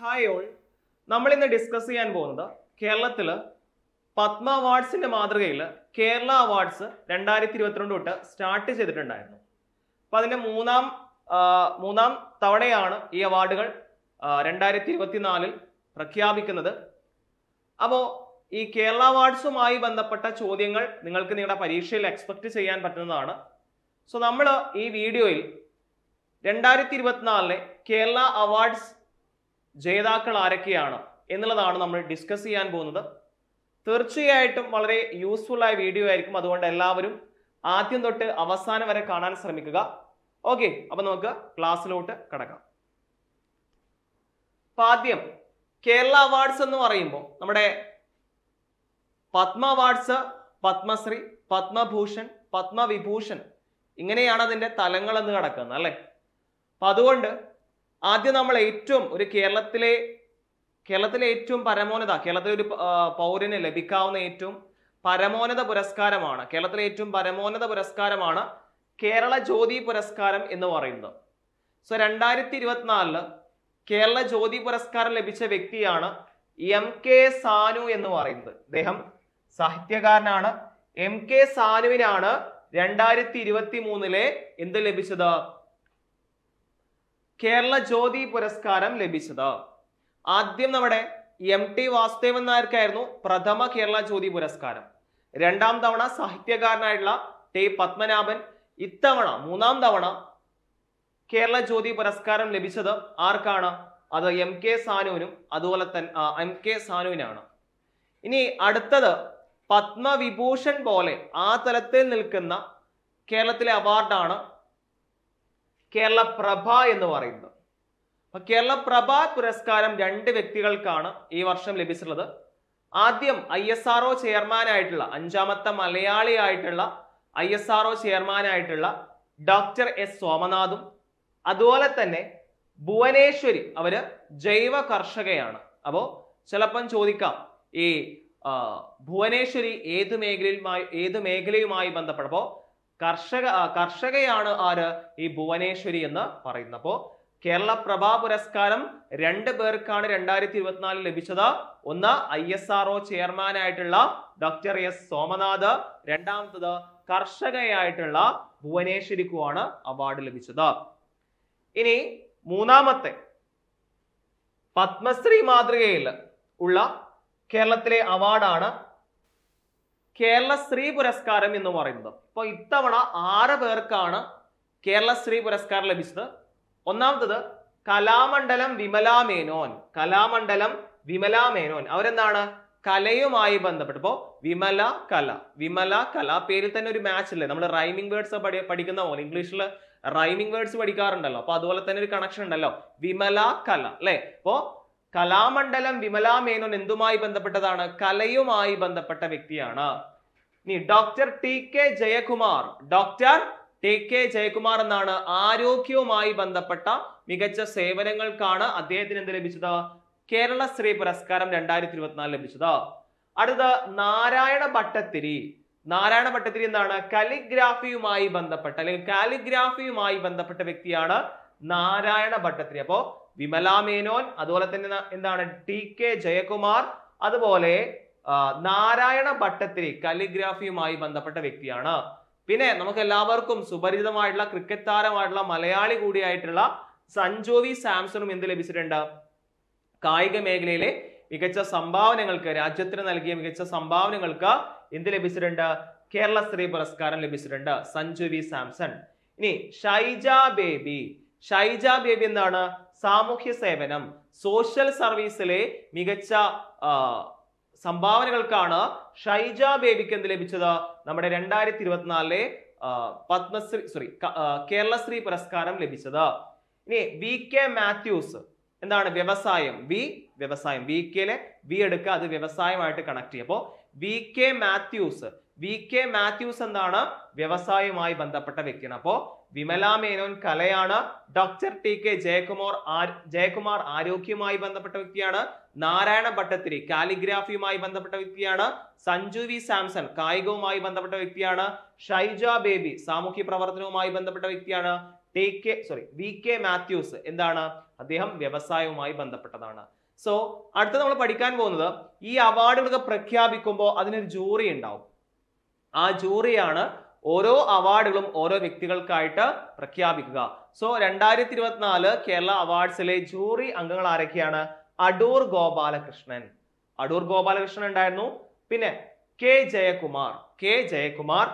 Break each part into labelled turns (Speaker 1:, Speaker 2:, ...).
Speaker 1: hi all നമ്മൾ ഇന്ന് discuss ചെയ്യാൻ പോകുന്നത് കേരളത്തിൽ പത്മ അവാർഡ്സിൻ്റെ മാതൃകയിൽ കേരള അവാർഡ്സ് രണ്ടായിരത്തി ഇരുപത്തിരണ്ട് തൊട്ട് സ്റ്റാർട്ട് ചെയ്തിട്ടുണ്ടായിരുന്നു അപ്പൊ അതിൻ്റെ മൂന്നാം മൂന്നാം തവണയാണ് ഈ അവാർഡുകൾ രണ്ടായിരത്തി ഇരുപത്തിനാലിൽ പ്രഖ്യാപിക്കുന്നത് അപ്പോൾ ഈ കേരള അവാർഡ്സുമായി ബന്ധപ്പെട്ട ചോദ്യങ്ങൾ നിങ്ങൾക്ക് നിങ്ങളുടെ പരീക്ഷയിൽ എക്സ്പെക്ട് ചെയ്യാൻ പറ്റുന്നതാണ് സോ നമ്മൾ ഈ വീഡിയോയിൽ രണ്ടായിരത്തി ഇരുപത്തിനാലിലെ കേരള അവാർഡ്സ് ജേതാക്കൾ ആരൊക്കെയാണ് എന്നുള്ളതാണ് നമ്മൾ ഡിസ്കസ് ചെയ്യാൻ പോകുന്നത് തീർച്ചയായിട്ടും വളരെ യൂസ്ഫുൾ ആയ വീഡിയോ ആയിരിക്കും അതുകൊണ്ട് എല്ലാവരും ആദ്യം തൊട്ട് അവസാനം വരെ കാണാൻ ശ്രമിക്കുക ഓക്കെ അപ്പൊ നമുക്ക് ക്ലാസ്സിലോട്ട് കടക്കാം ആദ്യം കേരള അവാർഡ്സ് എന്ന് പറയുമ്പോൾ നമ്മുടെ പത്മ അവാർഡ്സ് പത്മശ്രീ പത്മഭൂഷൺ പത്മവിഭൂഷൺ ഇങ്ങനെയാണ് അതിൻ്റെ തലങ്ങൾ എന്ന് കിടക്കുന്നത് അല്ലേ അപ്പൊ അതുകൊണ്ട് ആദ്യം നമ്മൾ ഏറ്റവും ഒരു കേരളത്തിലെ കേരളത്തിലെ ഏറ്റവും പരമോന്നത കേരളത്തിലെ ഒരു പൗരന് ലഭിക്കാവുന്ന ഏറ്റവും പരമോന്നത പുരസ്കാരമാണ് കേരളത്തിലെ ഏറ്റവും പരമോന്നത പുരസ്കാരമാണ് കേരള ജ്യോതി പുരസ്കാരം എന്ന് പറയുന്നത് സോ രണ്ടായിരത്തി ഇരുപത്തിനാലില് കേരള ജ്യോതി പുരസ്കാരം ലഭിച്ച വ്യക്തിയാണ് എം കെ സാനു എന്ന് പറയുന്നത് അദ്ദേഹം സാഹിത്യകാരനാണ് എം കെ സാനുവിനാണ് രണ്ടായിരത്തി ഇരുപത്തി മൂന്നിലെ എന്ത് ലഭിച്ചത് കേരള ജ്യോതി പുരസ്കാരം ലഭിച്ചത് ആദ്യം നമ്മുടെ എം ടി വാസുദേവൻ നായർക്കായിരുന്നു പ്രഥമ കേരള ജ്യോതി പുരസ്കാരം രണ്ടാം തവണ സാഹിത്യകാരനായിട്ടുള്ള ടി പത്മനാഭൻ ഇത്തവണ മൂന്നാം തവണ കേരള ജ്യോതി പുരസ്കാരം ലഭിച്ചത് ആർക്കാണ് അത് എം കെ സാനുവിനും അതുപോലെ തന്നെ എം കെ സാനുവിനാണ് ഇനി അടുത്തത് പത്മവിഭൂഷൺ പോലെ ആ തലത്തിൽ നിൽക്കുന്ന കേരളത്തിലെ അവാർഡാണ് കേരള പ്രഭ എന്ന് പറയുന്നത് അപ്പൊ പ്രഭ പുരസ്കാരം രണ്ട് വ്യക്തികൾക്കാണ് ഈ വർഷം ലഭിച്ചിട്ടുള്ളത് ആദ്യം ഐ എസ് ആർ ഒ ചെയർമാനായിട്ടുള്ള അഞ്ചാമത്തെ ആയിട്ടുള്ള ഐ എസ് ആർ ഒ ചെയർമാനായിട്ടുള്ള ഡോക്ടർ എസ് സോമനാഥും അതുപോലെ തന്നെ ഭുവനേശ്വരി അവര് ജൈവ കർഷകയാണ് അപ്പോൾ ചിലപ്പം ചോദിക്കാം ഈ ഭുവനേശ്വരി ഏത് മേഖലയുമായി ഏത് മേഖലയുമായി ബന്ധപ്പെട്ടപ്പോൾ കർഷക കർഷകയാണ് ആര് ഈ ഭുവനേശ്വരി എന്ന് പറയുന്നത് അപ്പോ കേരള പ്രഭാ പുരസ്കാരം രണ്ട് പേർക്കാണ് രണ്ടായിരത്തി ഇരുപത്തിനാലിൽ ലഭിച്ചത് ഒന്ന് ഐ എസ് ആർഒ ചെയർമാനായിട്ടുള്ള ഡോക്ടർ എസ് സോമനാഥ് രണ്ടാമത്തത് കർഷകയായിട്ടുള്ള ഭുവനേശ്വരിക്കുമാണ് അവാർഡ് ലഭിച്ചത് ഇനി മൂന്നാമത്തെ പത്മശ്രീ മാതൃകയിൽ ഉള്ള കേരളത്തിലെ അവാർഡാണ് കേരള ശ്രീ പുരസ്കാരം എന്ന് പറയുന്നത് അപ്പോൾ ഇത്തവണ ആറ് പേർക്കാണ് കേരള ശ്രീ പുരസ്കാരം ലഭിച്ചത് ഒന്നാമത്തത് കലാമണ്ഡലം വിമല മേനോൻ കലാമണ്ഡലം വിമല മേനോൻ അവരെന്താണ് കലയുമായി ബന്ധപ്പെട്ട് ഇപ്പോൾ വിമല കല വിമല കല പേരിൽ തന്നെ ഒരു മാച്ച് ഇല്ലേ നമ്മൾ റൈമിംഗ് വേർഡ്സ് പഠി പഠിക്കുന്ന പോലെ ഇംഗ്ലീഷിൽ റൈമിംഗ് വേർഡ്സ് പഠിക്കാറുണ്ടല്ലോ അപ്പൊ അതുപോലെ തന്നെ ഒരു കണക്ഷൻ ഉണ്ടല്ലോ വിമല കല അല്ലേ അപ്പോൾ കലാമണ്ഡലം വിമല മേനോൻ എന്തുമായി ബന്ധപ്പെട്ടതാണ് കലയുമായി ബന്ധപ്പെട്ട വ്യക്തിയാണ് ഇനി doctor T K Jayakumar doctor T K Jayakumar എന്നാണ് ആരോഗ്യവുമായി ബന്ധപ്പെട്ട മികച്ച സേവനങ്ങൾക്കാണ് അദ്ദേഹത്തിന് എന്ത് ലഭിച്ചത് കേരള ശ്രീ പുരസ്കാരം രണ്ടായിരത്തി ഇരുപത്തിനാല് ലഭിച്ചത് അടുത്ത നാരായണ ഭട്ടത്തിരി നാരായണ ഭട്ടത്തിരി എന്താണ് കലിഗ്രാഫിയുമായി ബന്ധപ്പെട്ട അല്ലെങ്കിൽ കാലിഗ്രാഫിയുമായി ബന്ധപ്പെട്ട വ്യക്തിയാണ് നാരായണ ഭട്ടത്തിരി അപ്പോ വിമല മേനോൻ അതുപോലെ തന്നെ എന്താണ് ടി കെ ജയകുമാർ അതുപോലെ നാരായണ ഭട്ടത്തിരി കാലിഗ്രാഫിയുമായി ബന്ധപ്പെട്ട വ്യക്തിയാണ് പിന്നെ നമുക്ക് എല്ലാവർക്കും സുപരിചിതമായിട്ടുള്ള ക്രിക്കറ്റ് താരമായിട്ടുള്ള മലയാളി കൂടിയായിട്ടുള്ള സഞ്ജോവി സാംസണും എന്ത് ലഭിച്ചിട്ടുണ്ട് കായിക മേഖലയിലെ മികച്ച സംഭാവനകൾക്ക് രാജ്യത്തിന് നൽകിയ മികച്ച സംഭാവനകൾക്ക് എന്ത് ലഭിച്ചിട്ടുണ്ട് കേരള ശ്രീ പുരസ്കാരം ലഭിച്ചിട്ടുണ്ട് സഞ്ജു വി സാംസൺ ഇനി ഷൈജ ബേബി ഷൈജ ബേബി എന്താണ് സാമൂഹ്യ സേവനം സോഷ്യൽ സർവീസിലെ മികച്ച സംഭാവനകൾക്കാണ് ഷൈജ ബേബിക്ക് എന്ത് ലഭിച്ചത് നമ്മുടെ രണ്ടായിരത്തി ഇരുപത്തിനാലിലെ പത്മശ്രീ സോറി കേരളശ്രീ പുരസ്കാരം ലഭിച്ചത് ഇനി വി കെ മാത്യൂസ് എന്താണ് വ്യവസായം വി വ്യവസായം വി കെയിലെ വി എടുക്കുക അത് വ്യവസായമായിട്ട് കണക്ട് ചെയ്യും അപ്പോൾ V K Mathews V K Mathews എന്താണ് വ്യവസായവുമായി ബന്ധപ്പെട്ട വ്യക്തിയാണ് അപ്പോൾ വിമല മേനോൻ കലയാണ് doctor T K Jayakumar Jayakumar ആരോഗ്യവുമായി ബന്ധപ്പെട്ട വ്യക്തിയാണ് നാരായണ ഭട്ടത്തിരി കാലിഗ്രാഫിയുമായി ബന്ധപ്പെട്ട വ്യക്തിയാണ് സഞ്ജു വി സാംസൺ കായികവുമായി ബന്ധപ്പെട്ട വ്യക്തിയാണ് ഷൈജ ബേബി സാമൂഹ്യ പ്രവർത്തനവുമായി ബന്ധപ്പെട്ട വ്യക്തിയാണ് T K sorry V K Mathews എന്താണ് അദ്ദേഹം വ്യവസായവുമായി ബന്ധപ്പെട്ടതാണ് സോ അടുത്ത നമ്മൾ പഠിക്കാൻ പോകുന്നത് ഈ അവാർഡുകളൊക്കെ പ്രഖ്യാപിക്കുമ്പോൾ അതിനൊരു ജൂറി ഉണ്ടാവും ആ ജൂറിയാണ് ഓരോ അവാർഡുകളും ഓരോ വ്യക്തികൾക്കായിട്ട് പ്രഖ്യാപിക്കുക സോ രണ്ടായിരത്തി ഇരുപത്തിനാല് കേരള അവാർഡ്സിലെ ജൂറി അംഗങ്ങൾ ആരൊക്കെയാണ് അടൂർ ഗോപാലകൃഷ്ണൻ അടൂർ ഗോപാലകൃഷ്ണൻ ഉണ്ടായിരുന്നു പിന്നെ K Jayakumar K Jayakumar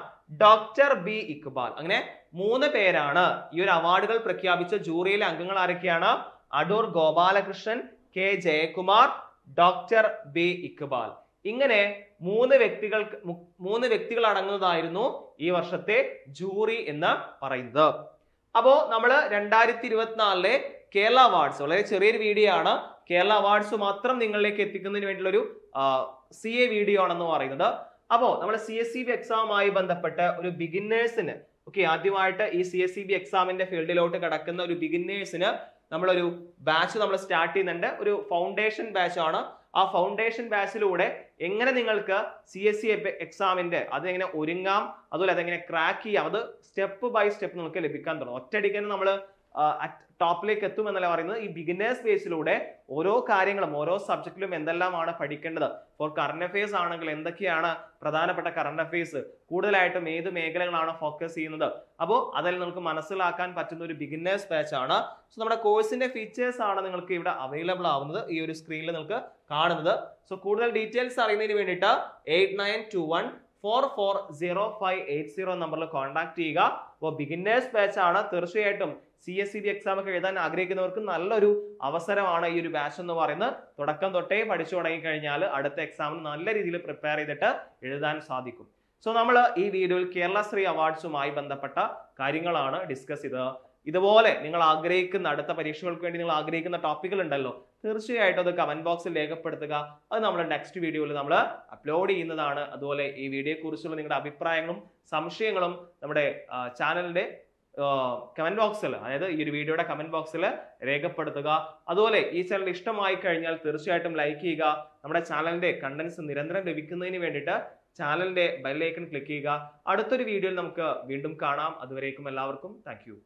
Speaker 1: doctor B Iqbal അങ്ങനെ മൂന്ന് പേരാണ് ഈ ഒരു അവാർഡുകൾ പ്രഖ്യാപിച്ച ജൂറിയിലെ അംഗങ്ങൾ ആരൊക്കെയാണ് Adoor Gopalakrishnan K Jayakumar doctor B Iqbal ഇങ്ങനെ മൂന്ന് വ്യക്തികൾ മൂന്ന് വ്യക്തികൾ അടങ്ങുന്നതായിരുന്നു ഈ വർഷത്തെ ജൂറി എന്ന് പറയുന്നത് അപ്പോൾ നമ്മൾ രണ്ടായിരത്തി ഇരുപത്തിനാലിലെ കേരള അവാർഡ്സ് വളരെ ചെറിയൊരു വീഡിയോ ആണ് കേരള അവാർഡ്സ് മാത്രം നിങ്ങളിലേക്ക് എത്തിക്കുന്നതിന് വേണ്ടിയുള്ള ഒരു സി എ വീഡിയോ ആണെന്ന് പറയുന്നത് അപ്പോൾ നമ്മൾ സി എസ് സി ബി എക്സാമുമായി e ബന്ധപ്പെട്ട് ഒരു ബിഗിന്നേഴ്സിന് ഓക്കെ ആദ്യമായിട്ട് ഈ C S C e B എക്സാമിന്റെ ഫീൽഡിലോട്ട് കിടക്കുന്ന ഒരു ബിഗിന്നേഴ്സിന് നമ്മളൊരു ബാച്ച് നമ്മൾ സ്റ്റാർട്ട് ചെയ്യുന്നുണ്ട് ഒരു ഫൗണ്ടേഷൻ ബാച്ചാണ് ആ ഫൗണ്ടേഷൻ ബാച്ചിലൂടെ എങ്ങനെ നിങ്ങൾക്ക് സി എസ് സി എക്സാമിൻ്റെ അതെങ്ങനെ ഒരുങ്ങാം അതുപോലെ അതെങ്ങനെ ക്രാക്ക് ചെയ്യാം അത് സ്റ്റെപ്പ് ബൈ സ്റ്റെപ്പ് നിങ്ങൾക്ക് ലഭിക്കാൻ തുടങ്ങും ഒറ്റയടിക്കാൻ നമ്മൾ ടോപ്പിലേക്ക് എത്തും എന്നല്ല പറയുന്നത് ഈ ബിഗിനേഴ്സ് ബേസിലൂടെ ഓരോ കാര്യങ്ങളും ഓരോ സബ്ജക്റ്റിലും എന്തെല്ലാമാണ് പഠിക്കേണ്ടത് ഫോർ കറണ്ട് അഫയേഴ്സ് ആണെങ്കിൽ എന്തൊക്കെയാണ് പ്രധാനപ്പെട്ട കറണ്ട് അഫയേഴ്സ് കൂടുതലായിട്ടും ഏത് മേഖലകളാണ് ഫോക്കസ് ചെയ്യുന്നത് അപ്പോൾ അതിൽ നമുക്ക് മനസ്സിലാക്കാൻ പറ്റുന്ന ഒരു ബിഗിനേഴ്സ് ബാച്ച് ആണ് സോ നമ്മുടെ കോഴ്സിന്റെ ഫീച്ചേഴ്സ് ആണ് നിങ്ങൾക്ക് ഇവിടെ അവൈലബിൾ ആവുന്നത് ഈ ഒരു സ്ക്രീനിൽ നിങ്ങൾക്ക് കാണുന്നത് സോ കൂടുതൽ ഡീറ്റെയിൽസ് അറിയുന്നതിന് വേണ്ടിയിട്ട് eight nine two one four four zero five eight zero നമ്പറിൽ കോൺടാക്ട് ചെയ്യുക അപ്പോൾ ബിഗിന്നേഴ്സ് ബാച്ച് ആണ് തീർച്ചയായിട്ടും C S C B exam ഒക്കെ എഴുതാൻ ആഗ്രഹിക്കുന്നവർക്ക് നല്ലൊരു അവസരമാണ് ഈ ഒരു ബാച്ച് എന്ന് പറയുന്നത് തുടക്കം തൊട്ടേ പഠിച്ചു തുടങ്ങിക്കഴിഞ്ഞാൽ അടുത്ത എക്സാമിന് നല്ല രീതിയിൽ പ്രിപ്പയർ ചെയ്തിട്ട് എഴുതാൻ സാധിക്കും സോ നമ്മൾ ഈ വീഡിയോയിൽ കേരള ശ്രീ അവാർഡ്സുമായി ബന്ധപ്പെട്ട കാര്യങ്ങളാണ് ഡിസ്കസ് ചെയ്തത് ഇതുപോലെ നിങ്ങൾ ആഗ്രഹിക്കുന്ന അടുത്ത പരീക്ഷകൾക്ക് വേണ്ടി നിങ്ങൾ ആഗ്രഹിക്കുന്ന ടോപ്പിക്കുകൾ ഉണ്ടല്ലോ തീർച്ചയായിട്ടും അത് കമന്റ് ബോക്സിൽ രേഖപ്പെടുത്തുക അത് നമ്മുടെ നെക്സ്റ്റ് വീഡിയോയിൽ നമ്മൾ അപ്ലോഡ് ചെയ്യുന്നതാണ് അതുപോലെ ഈ വീഡിയോയെക്കുറിച്ചുള്ള നിങ്ങളുടെ അഭിപ്രായങ്ങളും സംശയങ്ങളും നമ്മുടെ ചാനലിന്റെ കമന്റ് ബോക്സിൽ അതായത് ഈ ഒരു വീഡിയോയുടെ കമന്റ് ബോക്സിൽ രേഖപ്പെടുത്തുക അതുപോലെ ഈ ചാനൽ ഇഷ്ടമായി കഴിഞ്ഞാൽ തീർച്ചയായിട്ടും ലൈക്ക് ചെയ്യുക നമ്മുടെ ചാനലിന്റെ കണ്ടന്റ്സ് നിരന്തരം ലഭിക്കുന്നതിന് വേണ്ടിയിട്ട് ചാനലിന്റെ ബെല്ലൈക്കൺ ക്ലിക്ക് ചെയ്യുക അടുത്തൊരു വീഡിയോയിൽ നമുക്ക് വീണ്ടും കാണാം അതുവരേക്കും എല്ലാവർക്കും താങ്ക്